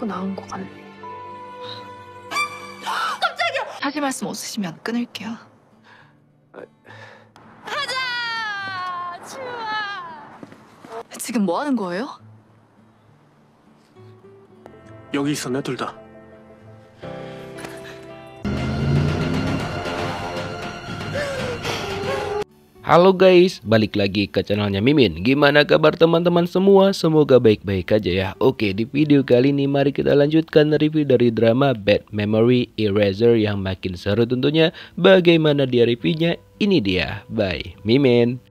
맞고 그 나온 것 같네. 아, 깜짝이야! 하실 말씀 없으시면 끊을게요. 가자! 추워! 지금 뭐 하는 거예요? 여기 있었네, 둘 다. Halo guys, balik lagi ke channelnya Mimin Gimana kabar teman-teman semua? Semoga baik-baik aja ya Oke, di video kali ini mari kita lanjutkan review dari drama Bad Memory Eraser Yang makin seru tentunya Bagaimana dia reviewnya? Ini dia, bye Mimin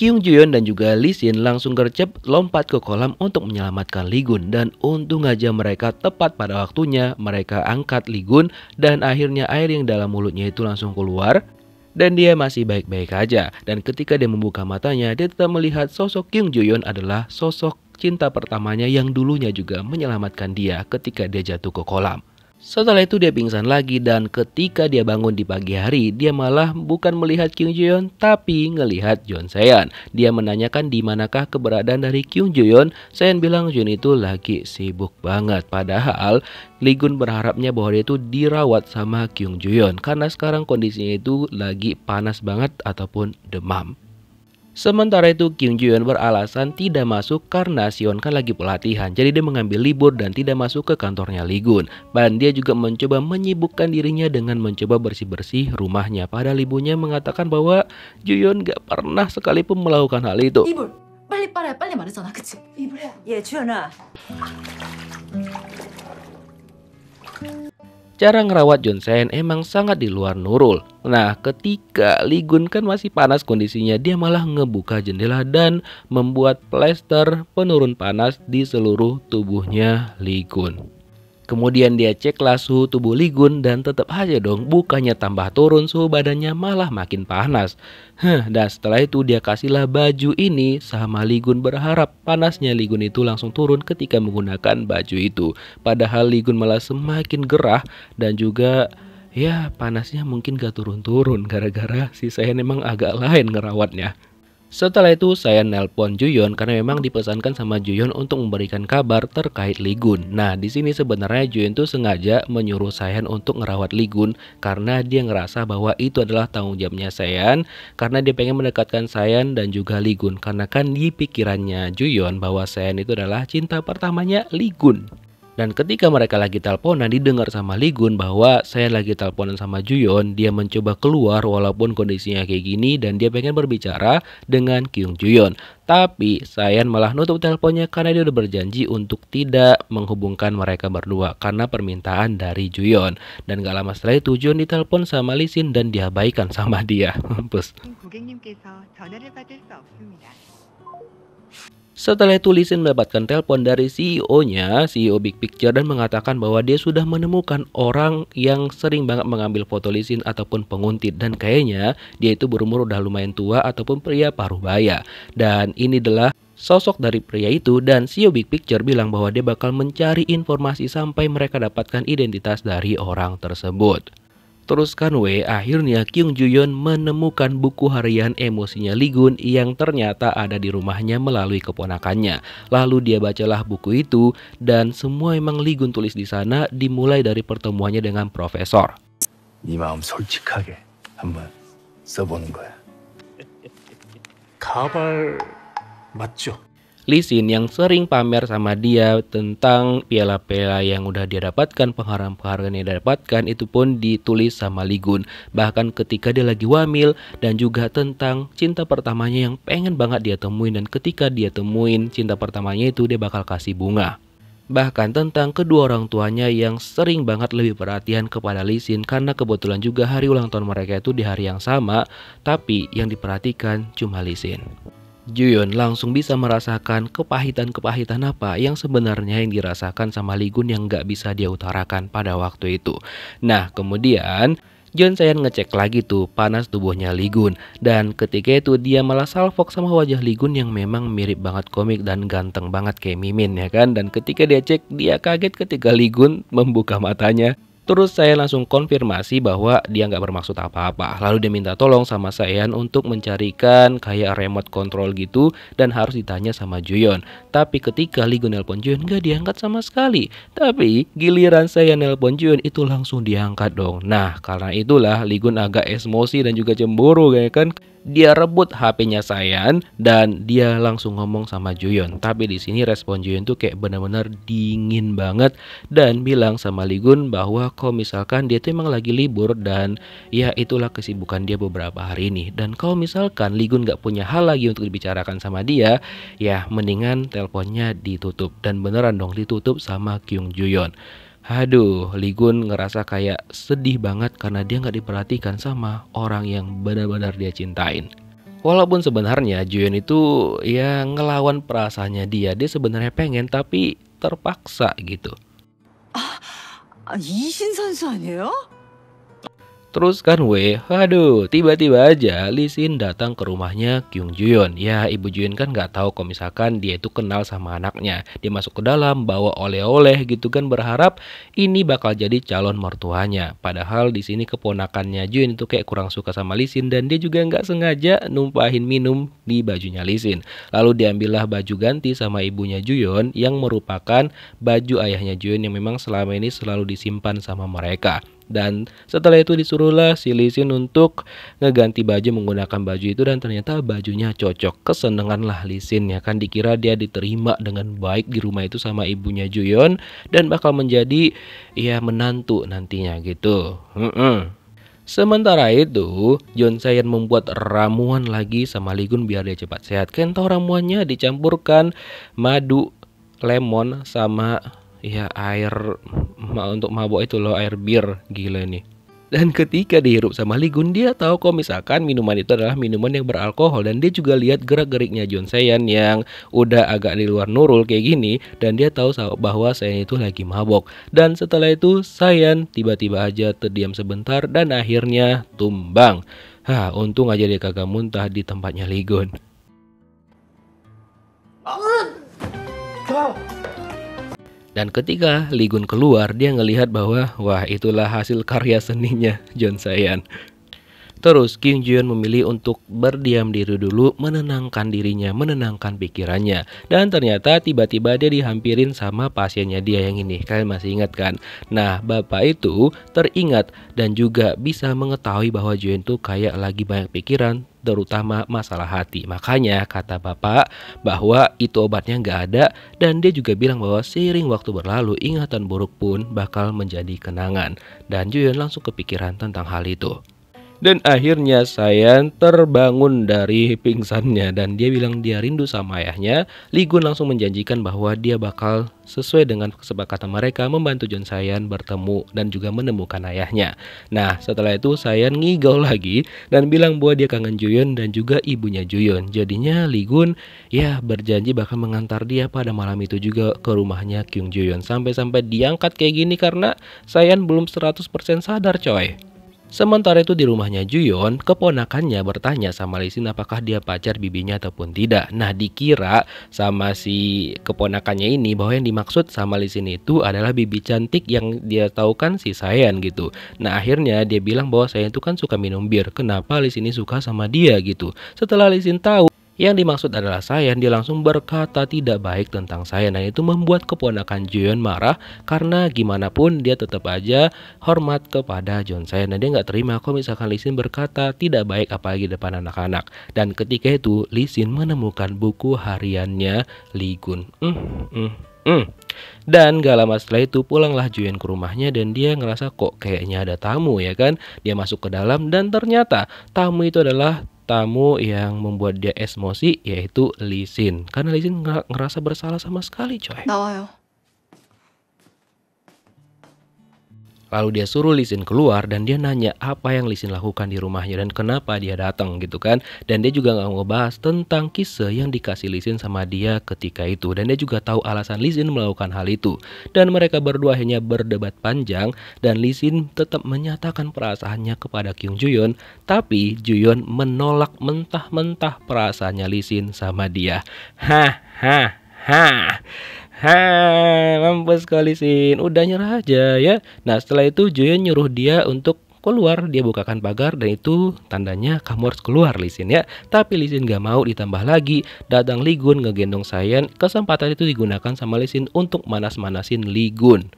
Kyung Juyeon dan juga Lee Sin langsung gercep lompat ke kolam untuk menyelamatkan Ligun dan untung aja mereka tepat pada waktunya mereka angkat Ligun dan akhirnya air yang dalam mulutnya itu langsung keluar dan dia masih baik-baik aja. Dan ketika dia membuka matanya, dia tetap melihat sosok Kyung Juyeon adalah sosok cinta pertamanya yang dulunya juga menyelamatkan dia ketika dia jatuh ke kolam. Setelah itu dia pingsan lagi dan ketika dia bangun di pagi hari, dia malah bukan melihat Kyung Joon tapi ngelihat John Seon. Dia menanyakan di manakah keberadaan dari Kyung Joon. Seon bilang Jun itu lagi sibuk banget. Padahal Lee Gun berharapnya bahwa dia itu dirawat sama Kyung Joon karena sekarang kondisinya itu lagi panas banget ataupun demam. Sementara itu Kim Ji Yeon beralasan tidak masuk karena Sion kan lagi pelatihan. Jadi dia mengambil libur dan tidak masuk ke kantornya Ligun. Dan dia juga mencoba menyibukkan dirinya dengan mencoba bersih-bersih rumahnya. Padahal ibunya mengatakan bahwa Yeon gak pernah sekalipun melakukan hal itu. Ibu, cara ngerawat Sen emang sangat di luar Nurul. Nah, ketika Ligun kan masih panas kondisinya, dia malah ngebuka jendela dan membuat plester penurun panas di seluruh tubuhnya Ligun. Kemudian dia ceklah suhu tubuh Ligun dan tetap aja dong bukannya tambah turun suhu badannya malah makin panas. Huh, dan setelah itu dia kasihlah baju ini sama Ligun berharap panasnya Ligun itu langsung turun ketika menggunakan baju itu. Padahal Ligun malah semakin gerah dan juga ya panasnya mungkin gak turun-turun gara-gara si saya memang agak lain ngerawatnya. Setelah itu saya nelpon Juyon karena memang dipesankan sama Juyon untuk memberikan kabar terkait Ligun. Nah, di sini sebenarnya Juyon tuh sengaja menyuruh Sayan untuk ngerawat Ligun karena dia ngerasa bahwa itu adalah tanggung jawabnya Sayan karena dia pengen mendekatkan Sayan dan juga Ligun karena kan di pikirannya Juyon bahwa Sayan itu adalah cinta pertamanya Ligun. Dan ketika mereka lagi teleponan didengar sama Ligun bahwa saya lagi teleponan sama Juyon, dia mencoba keluar walaupun kondisinya kayak gini dan dia pengen berbicara dengan Kyung Juyon. Tapi Sayan malah nutup teleponnya karena dia udah berjanji untuk tidak menghubungkan mereka berdua karena permintaan dari Juyon. Dan gak lama setelah itu Juyon ditelepon sama Lisin dan diabaikan sama dia. Mampus. Setelah itu Lisin mendapatkan telepon dari CEO-nya, CEO Big Picture dan mengatakan bahwa dia sudah menemukan orang yang sering banget mengambil foto Lisin ataupun penguntit dan kayaknya dia itu berumur udah lumayan tua ataupun pria paruh baya. Dan ini adalah sosok dari pria itu dan CEO Big Picture bilang bahwa dia bakal mencari informasi sampai mereka dapatkan identitas dari orang tersebut. Teruskan Wei, akhirnya Kyung Juyon menemukan buku harian emosinya Ligun yang ternyata ada di rumahnya melalui keponakannya. Lalu dia bacalah buku itu dan semua emang Ligun tulis di sana dimulai dari pertemuannya dengan profesor. Ya. Kabar, 맞죠? Lisin yang sering pamer sama dia tentang piala-piala yang udah dia dapatkan, penghargaan-penghargaan yang dia dapatkan itu pun ditulis sama Lee Bahkan ketika dia lagi wamil dan juga tentang cinta pertamanya yang pengen banget dia temuin dan ketika dia temuin cinta pertamanya itu dia bakal kasih bunga. Bahkan tentang kedua orang tuanya yang sering banget lebih perhatian kepada Lisin karena kebetulan juga hari ulang tahun mereka itu di hari yang sama, tapi yang diperhatikan cuma Lisin. Juyun langsung bisa merasakan kepahitan-kepahitan apa yang sebenarnya yang dirasakan sama Ligun yang gak bisa dia utarakan pada waktu itu. Nah, kemudian John Sayan ngecek lagi tuh panas tubuhnya Ligun dan ketika itu dia malah salfok sama wajah Ligun yang memang mirip banget komik dan ganteng banget kayak Mimin ya kan dan ketika dia cek dia kaget ketika Ligun membuka matanya Terus saya langsung konfirmasi bahwa dia nggak bermaksud apa-apa. Lalu dia minta tolong sama saya untuk mencarikan kayak remote control gitu dan harus ditanya sama Juyon. Tapi ketika Ligo nelpon Juyon nggak diangkat sama sekali. Tapi giliran saya nelpon Juyon itu langsung diangkat dong. Nah karena itulah Ligun agak emosi dan juga cemburu kayak kan dia rebut HP-nya Sayan dan dia langsung ngomong sama Juyon. Tapi di sini respon Juyon tuh kayak benar-benar dingin banget dan bilang sama Ligun bahwa kalau misalkan dia tuh emang lagi libur dan ya itulah kesibukan dia beberapa hari ini dan kalau misalkan Ligun gak punya hal lagi untuk dibicarakan sama dia ya mendingan teleponnya ditutup dan beneran dong ditutup sama Kyung Juyon Aduh, Ligun ngerasa kayak sedih banget karena dia nggak diperhatikan sama orang yang benar-benar dia cintain. Walaupun sebenarnya Juyeon itu ya ngelawan perasaannya dia, dia sebenarnya pengen tapi terpaksa gitu. Oh, 아, 이신 선수 아니에요? Terus kan weh, aduh tiba-tiba aja Lee Sin datang ke rumahnya Kyung Juyun. Ya ibu Juyun kan nggak tahu kalau misalkan dia itu kenal sama anaknya. Dia masuk ke dalam bawa oleh-oleh gitu kan berharap ini bakal jadi calon mertuanya. Padahal di sini keponakannya Juyun itu kayak kurang suka sama Lee Sin dan dia juga nggak sengaja numpahin minum di bajunya Lee Sin. Lalu diambillah baju ganti sama ibunya Juyun yang merupakan baju ayahnya Juyun yang memang selama ini selalu disimpan sama mereka. Dan setelah itu disuruhlah si Lisin untuk ngeganti baju menggunakan baju itu dan ternyata bajunya cocok. Kesenangan lah Lisin ya kan dikira dia diterima dengan baik di rumah itu sama ibunya Juyon dan bakal menjadi ya menantu nantinya gitu. Mm -mm. Sementara itu, John Sayan membuat ramuan lagi sama Ligun biar dia cepat sehat. Kentau ramuannya dicampurkan madu, lemon sama ya air Mm-hmm. untuk mabok itu loh air bir gila nih. Dan ketika dihirup sama Ligun, dia tahu kok misalkan minuman itu adalah minuman yang beralkohol dan dia juga lihat gerak-geriknya John Sayan yang udah agak di luar nurul kayak gini dan dia tahu bahwa Sayan itu lagi mabok. Dan setelah itu Sayan tiba-tiba aja terdiam sebentar dan akhirnya tumbang. Hah, untung aja dia kagak muntah di tempatnya Ligun. Dan ketika Ligun keluar, dia ngelihat bahwa wah itulah hasil karya seninya John Sayan. Terus Kim Jun memilih untuk berdiam diri dulu menenangkan dirinya, menenangkan pikirannya. Dan ternyata tiba-tiba dia dihampirin sama pasiennya dia yang ini. Kalian masih ingat kan? Nah, bapak itu teringat dan juga bisa mengetahui bahwa Jun tuh kayak lagi banyak pikiran, terutama masalah hati. Makanya kata bapak bahwa itu obatnya nggak ada dan dia juga bilang bahwa seiring waktu berlalu ingatan buruk pun bakal menjadi kenangan. Dan Juan langsung kepikiran tentang hal itu. Dan akhirnya Sayan terbangun dari pingsannya dan dia bilang dia rindu sama ayahnya. Lee langsung menjanjikan bahwa dia bakal sesuai dengan kesepakatan mereka membantu John Sayan bertemu dan juga menemukan ayahnya. Nah setelah itu Sayan ngigau lagi dan bilang bahwa dia kangen Juyun dan juga ibunya Juyun. Jadinya Lee Gun ya berjanji bakal mengantar dia pada malam itu juga ke rumahnya Kyung Juyun. Sampai-sampai diangkat kayak gini karena Sayan belum 100% sadar coy. Sementara itu di rumahnya Juyon, keponakannya bertanya sama Lisin apakah dia pacar bibinya ataupun tidak. Nah dikira sama si keponakannya ini bahwa yang dimaksud sama Lisin itu adalah bibi cantik yang dia tahu kan si Sayan gitu. Nah akhirnya dia bilang bahwa Sayan itu kan suka minum bir, kenapa Lisin suka sama dia gitu. Setelah Lisin tahu yang dimaksud adalah Sayan, dia langsung berkata tidak baik tentang Sayan nah, dan itu membuat keponakan Joyeon marah karena gimana pun dia tetap aja hormat kepada John Sayan nah, dan dia nggak terima kalau misalkan Lee berkata tidak baik apalagi depan anak-anak. Dan ketika itu Lee menemukan buku hariannya Lee Gun. Mm, mm, Hmm. Dan gak lama setelah itu pulanglah Juyen ke rumahnya dan dia ngerasa kok kayaknya ada tamu ya kan. Dia masuk ke dalam dan ternyata tamu itu adalah tamu yang membuat dia emosi yaitu Lisin karena Lisin ngerasa bersalah sama sekali coy. ya. Lalu dia suruh Lisin keluar dan dia nanya apa yang Lisin lakukan di rumahnya dan kenapa dia datang gitu kan. Dan dia juga nggak mau bahas tentang kisah yang dikasih Lisin sama dia ketika itu. Dan dia juga tahu alasan Lisin melakukan hal itu. Dan mereka berdua hanya berdebat panjang dan Lisin tetap menyatakan perasaannya kepada Kyung Juyon. Tapi Juyon menolak mentah-mentah perasaannya Lisin sama dia. Hah, hah, hah. Hah, mampus kolisin. Udah nyerah aja ya. Nah, setelah itu Joyon nyuruh dia untuk keluar dia bukakan pagar dan itu tandanya kamu harus keluar Lisin ya tapi Lisin gak mau ditambah lagi datang Ligun ngegendong Sayan kesempatan itu digunakan sama Lisin untuk manas-manasin Ligun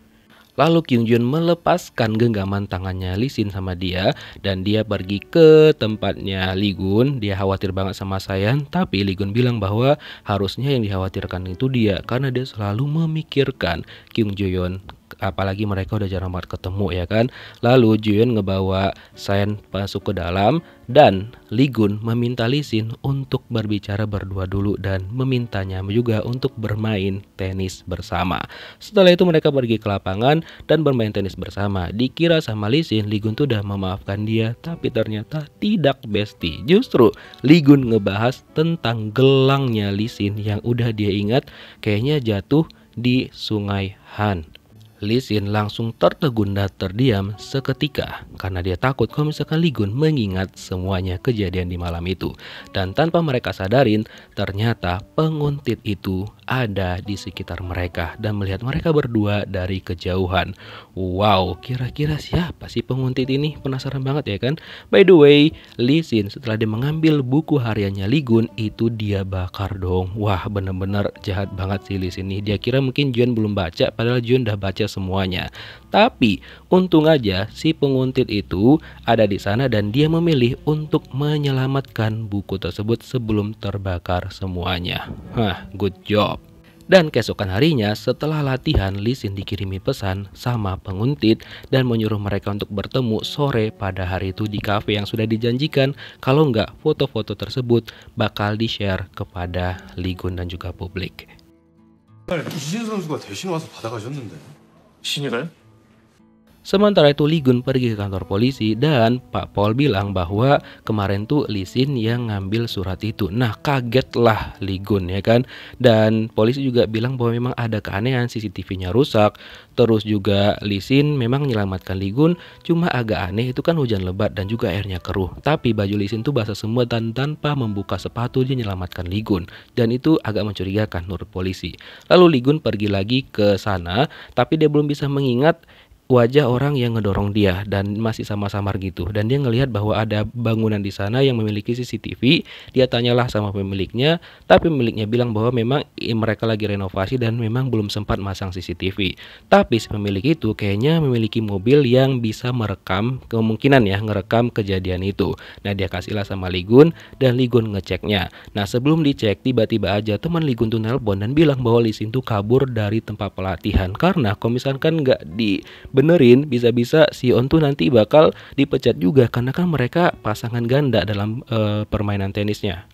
Lalu Kyung Jun melepaskan genggaman tangannya Lee Sin sama dia dan dia pergi ke tempatnya Lee Gun. Dia khawatir banget sama Sayan, tapi Lee Gun bilang bahwa harusnya yang dikhawatirkan itu dia karena dia selalu memikirkan Kyung Joyon apalagi mereka udah jarang banget ketemu ya kan. Lalu Juyun ngebawa Sen masuk ke dalam dan Ligun meminta Lisin untuk berbicara berdua dulu dan memintanya juga untuk bermain tenis bersama. Setelah itu mereka pergi ke lapangan dan bermain tenis bersama. Dikira sama Lisin, Ligun tuh udah memaafkan dia, tapi ternyata tidak besti. Justru Ligun ngebahas tentang gelangnya Lisin yang udah dia ingat kayaknya jatuh di Sungai Han. Lee Sin langsung dan terdiam seketika karena dia takut kalau misalkan Lee mengingat semuanya kejadian di malam itu. Dan tanpa mereka sadarin, ternyata penguntit itu ada di sekitar mereka dan melihat mereka berdua dari kejauhan. Wow, kira-kira siapa sih penguntit ini? Penasaran banget ya kan? By the way, Lee setelah dia mengambil buku hariannya Lee itu dia bakar dong. Wah, bener-bener jahat banget sih Lee Sin Dia kira mungkin Jun belum baca padahal Jun udah baca semuanya. Tapi untung aja si penguntit itu ada di sana dan dia memilih untuk menyelamatkan buku tersebut sebelum terbakar semuanya. Hah, good job. Dan keesokan harinya setelah latihan Lisin dikirimi pesan sama penguntit dan menyuruh mereka untuk bertemu sore pada hari itu di kafe yang sudah dijanjikan kalau nggak foto-foto tersebut bakal di-share kepada Ligun dan juga publik. 신이가요? Sementara itu Ligun pergi ke kantor polisi dan Pak Paul bilang bahwa kemarin tuh Lisin yang ngambil surat itu. Nah kagetlah Ligun ya kan. Dan polisi juga bilang bahwa memang ada keanehan CCTV-nya rusak. Terus juga Lisin memang menyelamatkan Ligun cuma agak aneh itu kan hujan lebat dan juga airnya keruh. Tapi baju Lisin tuh basah semua dan tanpa membuka sepatu dia menyelamatkan Ligun. Dan itu agak mencurigakan menurut polisi. Lalu Ligun pergi lagi ke sana tapi dia belum bisa mengingat wajah orang yang ngedorong dia dan masih sama samar gitu dan dia ngelihat bahwa ada bangunan di sana yang memiliki CCTV dia tanyalah sama pemiliknya tapi pemiliknya bilang bahwa memang mereka lagi renovasi dan memang belum sempat masang CCTV tapi si pemilik itu kayaknya memiliki mobil yang bisa merekam kemungkinan ya ngerekam kejadian itu nah dia kasihlah sama Ligun dan Ligun ngeceknya nah sebelum dicek tiba-tiba aja teman Ligun tuh nelpon dan bilang bahwa Lisin tuh kabur dari tempat pelatihan karena kalau misalkan nggak di dibenerin bisa-bisa si On tuh nanti bakal dipecat juga karena kan mereka pasangan ganda dalam uh, permainan tenisnya.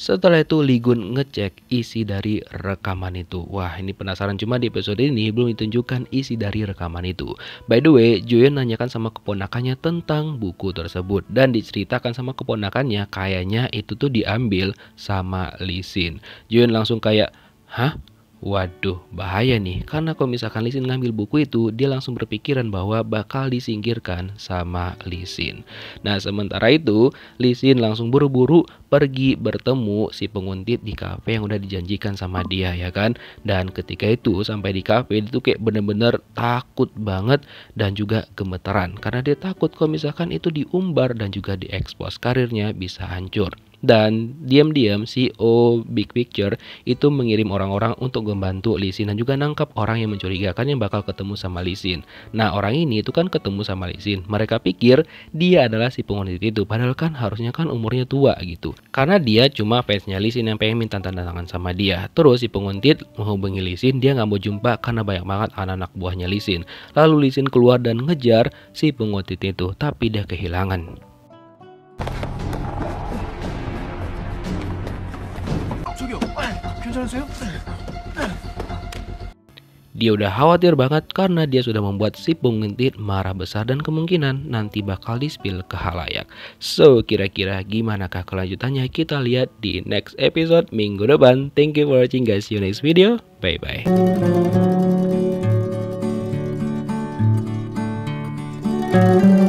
Setelah itu Ligun ngecek isi dari rekaman itu. Wah ini penasaran cuma di episode ini belum ditunjukkan isi dari rekaman itu. By the way, Joyon nanyakan sama keponakannya tentang buku tersebut. Dan diceritakan sama keponakannya kayaknya itu tuh diambil sama Lisin. Joyon langsung kayak, Hah? Waduh, bahaya nih. Karena kalau misalkan Lisin ngambil buku itu, dia langsung berpikiran bahwa bakal disingkirkan sama Lisin. Nah, sementara itu, Lisin langsung buru-buru pergi bertemu si penguntit di kafe yang udah dijanjikan sama dia ya kan. Dan ketika itu sampai di kafe itu kayak bener-bener takut banget dan juga gemeteran karena dia takut kalau misalkan itu diumbar dan juga diekspos karirnya bisa hancur. Dan diam-diam CEO Big Picture itu mengirim orang-orang untuk membantu Lisin dan juga nangkap orang yang mencurigakan yang bakal ketemu sama Lisin. Nah orang ini itu kan ketemu sama Lisin. Mereka pikir dia adalah si penguntit itu. Padahal kan harusnya kan umurnya tua gitu. Karena dia cuma fansnya Lisin yang pengen minta tanda tangan sama dia. Terus si penguntit menghubungi Lisin dia nggak mau jumpa karena banyak banget anak-anak buahnya Lisin. Lalu Lisin keluar dan ngejar si penguntit itu tapi dia kehilangan. 괜찮으세요? Dia udah khawatir banget karena dia sudah membuat si pengintit marah besar dan kemungkinan nanti bakal dispil ke halayak. So, kira-kira gimanakah kelanjutannya kita lihat di next episode minggu depan. Thank you for watching guys. See you next video. Bye-bye.